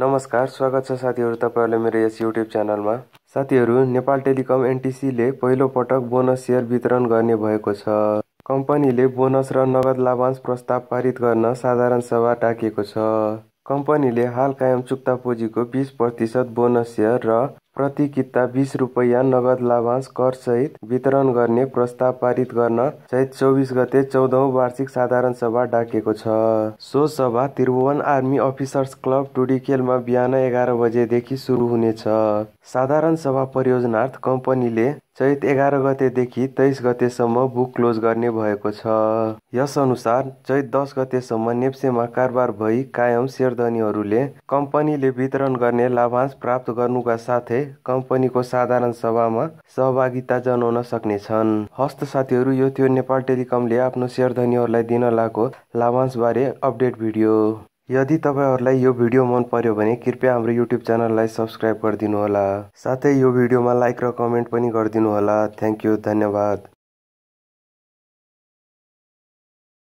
नमस्कार स्वागत छ साथीहरू तपाईँहरूलाई मेरो यस युट्युब च्यानलमा साथीहरू नेपाल टेलिकम एनटिसीले पहिलो पटक बोनस सेयर वितरण गर्ने भएको छ कम्पनीले बोनस र नगद लाभांश प्रस्ताव पारित गर्न साधारण सभा टाकेको छ कम्पनीले हाल कायम चुक्ता पुँजीको बिस प्रतिशत बोनस सेयर र प्रति किता बिस रुपैयाँ नगद लाभांश करसहित वितरण गर्ने प्रस्ताव पारित गर्न चैत चौबिस गते चौधौँ वार्षिक साधारण सभा डाकेको छ सो सभा त्रिभुवन आर्मी अफिसर्स क्लब टुडिकेलमा बिहान एघार बजेदेखि सुरु हुनेछ साधारण सभा परियोजनार्थ कम्पनीले चैत एघार गतेदेखि तेइस गतेसम्म बुक क्लोज गर्ने भएको छ यसअनुसार चैत दस गतेसम्म नेप्सेमा कारोबार भई कायम सेयरधनीहरूले कम्पनीले वितरण गर्ने लाभांश प्राप्त गर्नुका साथै कम्पनीको साधारण सभामा सहभागिता जनाउन सक्नेछन् हस्त साथीहरू यो थियो नेपाल टेलिकमले आफ्नो सेयरधनीहरूलाई दिन लाभांश लाभांशबारे अपडेट भिडियो यदि तपाईँहरूलाई यो भिडियो मन पर्यो भने कृपया हाम्रो युट्युब च्यानललाई सब्सक्राइब गरिदिनुहोला साथै यो भिडियोमा लाइक र कमेन्ट पनि गरिदिनुहोला थ्याङ्क यू धन्यवाद